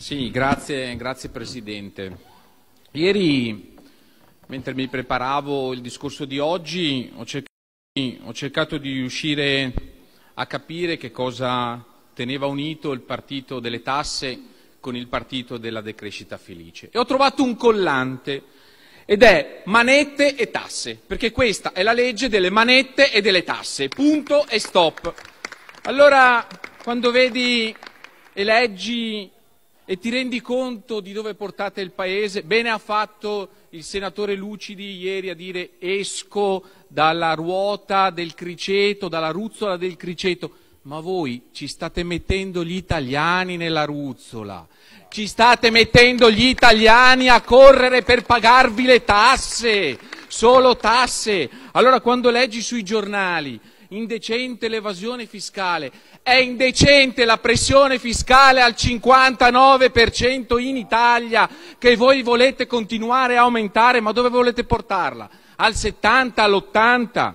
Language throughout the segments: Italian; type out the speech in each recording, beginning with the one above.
Sì, grazie, grazie Presidente. Ieri, mentre mi preparavo il discorso di oggi, ho cercato di, ho cercato di riuscire a capire che cosa teneva unito il partito delle tasse con il partito della decrescita felice. E ho trovato un collante ed è manette e tasse, perché questa è la legge delle manette e delle tasse, punto e stop. Allora, quando vedi e leggi e ti rendi conto di dove portate il Paese? Bene ha fatto il senatore Lucidi ieri a dire esco dalla ruota del criceto, dalla ruzzola del criceto. Ma voi ci state mettendo gli italiani nella ruzzola, ci state mettendo gli italiani a correre per pagarvi le tasse, solo tasse. Allora quando leggi sui giornali indecente l'evasione fiscale, è indecente la pressione fiscale al 59% in Italia che voi volete continuare a aumentare, ma dove volete portarla? Al 70, all'80?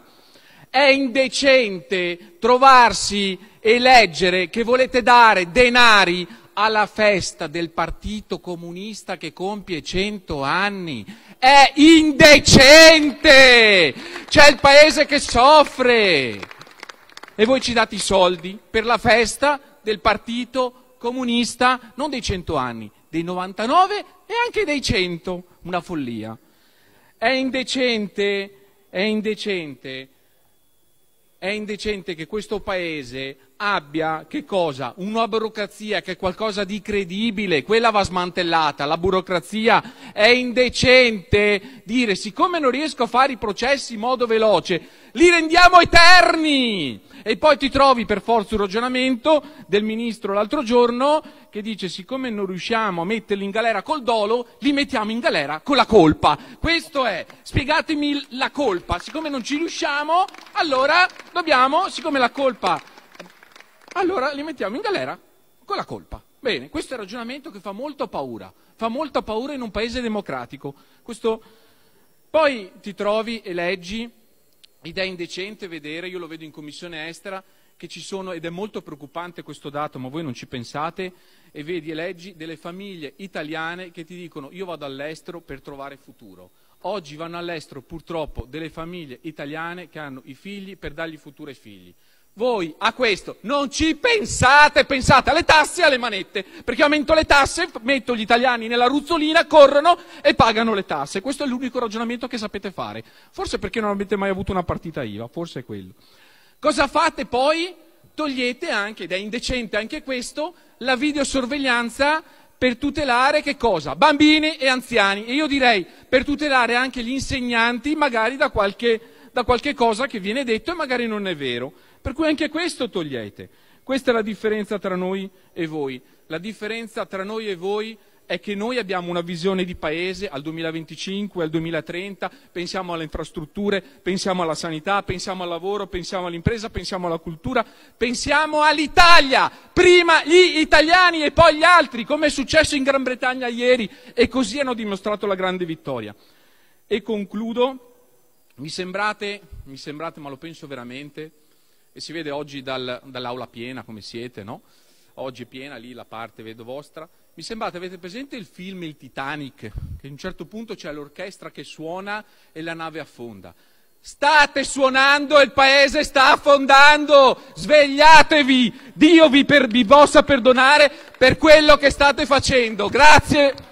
È indecente trovarsi e leggere che volete dare denari alla festa del Partito Comunista che compie 100 anni. È indecente! C'è il paese che soffre! E voi ci date i soldi per la festa del Partito Comunista, non dei 100 anni, dei 99 e anche dei 100. Una follia. È indecente, è indecente è indecente che questo Paese abbia che cosa? una burocrazia che è qualcosa di credibile, quella va smantellata, la burocrazia. È indecente dire siccome non riesco a fare i processi in modo veloce, li rendiamo eterni. E poi ti trovi per forza un ragionamento del ministro l'altro giorno che dice siccome non riusciamo a metterli in galera col dolo, li mettiamo in galera con la colpa. Questo è, spiegatemi la colpa, siccome non ci riusciamo, allora dobbiamo, siccome la colpa, allora li mettiamo in galera con la colpa. Bene, questo è il ragionamento che fa molta paura, fa molta paura in un paese democratico. Questo... Poi ti trovi e leggi ed è indecente vedere, io lo vedo in commissione estera, che ci sono, ed è molto preoccupante questo dato, ma voi non ci pensate, e vedi e leggi delle famiglie italiane che ti dicono io vado all'estero per trovare futuro. Oggi vanno all'estero purtroppo delle famiglie italiane che hanno i figli per dargli futuro ai figli. Voi a questo non ci pensate, pensate alle tasse e alle manette, perché aumento le tasse, metto gli italiani nella ruzzolina, corrono e pagano le tasse. Questo è l'unico ragionamento che sapete fare. Forse perché non avete mai avuto una partita IVA, forse è quello. Cosa fate poi? Togliete anche, ed è indecente anche questo, la videosorveglianza per tutelare che cosa? Bambini e anziani. E io direi per tutelare anche gli insegnanti magari da qualche, da qualche cosa che viene detto e magari non è vero. Per cui anche questo togliete. Questa è la differenza tra noi e voi. La differenza tra noi e voi è che noi abbiamo una visione di paese al 2025, al 2030, pensiamo alle infrastrutture, pensiamo alla sanità, pensiamo al lavoro, pensiamo all'impresa, pensiamo alla cultura, pensiamo all'Italia, prima gli italiani e poi gli altri, come è successo in Gran Bretagna ieri e così hanno dimostrato la grande vittoria. E concludo, mi sembrate, mi sembrate ma lo penso veramente, e si vede oggi dal, dall'aula piena come siete, no? Oggi è piena lì la parte, vedo vostra. Mi sembrate, avete presente il film Il Titanic, che a un certo punto c'è l'orchestra che suona e la nave affonda. State suonando e il paese sta affondando! Svegliatevi! Dio vi, per, vi possa perdonare per quello che state facendo. Grazie!